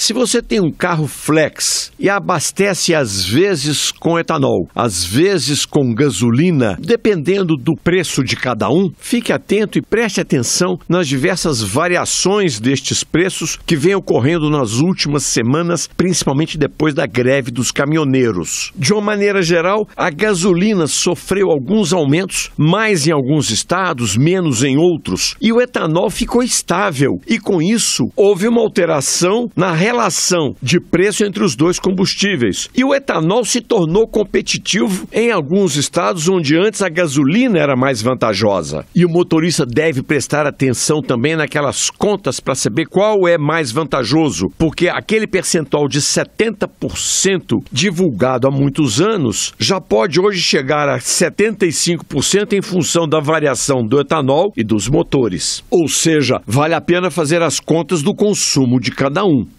Se você tem um carro flex e abastece às vezes com etanol, às vezes com gasolina, dependendo do preço de cada um, fique atento e preste atenção nas diversas variações destes preços que vêm ocorrendo nas últimas semanas, principalmente depois da greve dos caminhoneiros. De uma maneira geral, a gasolina sofreu alguns aumentos, mais em alguns estados, menos em outros, e o etanol ficou estável, e com isso houve uma alteração na realidade relação de preço entre os dois combustíveis. E o etanol se tornou competitivo em alguns estados onde antes a gasolina era mais vantajosa. E o motorista deve prestar atenção também naquelas contas para saber qual é mais vantajoso, porque aquele percentual de 70% divulgado há muitos anos já pode hoje chegar a 75% em função da variação do etanol e dos motores. Ou seja, vale a pena fazer as contas do consumo de cada um.